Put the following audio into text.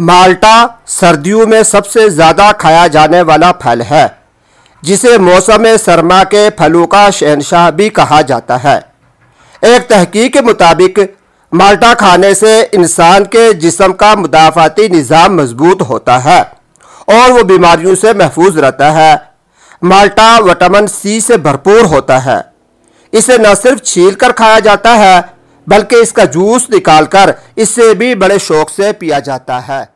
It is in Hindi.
माल्टा सर्दियों में सबसे ज़्यादा खाया जाने वाला फल है जिसे मौसम सरमा के फलों का शहनशाह भी कहा जाता है एक तहकीक के मुताबिक माल्टा खाने से इंसान के जिसम का मुदाफ़ाती निज़ाम मजबूत होता है और वो बीमारियों से महफूज रहता है माल्टा विटामिन सी से भरपूर होता है इसे न सिर्फ छील कर खाया जाता है बल्कि इसका जूस निकालकर इससे भी बड़े शौक से पिया जाता है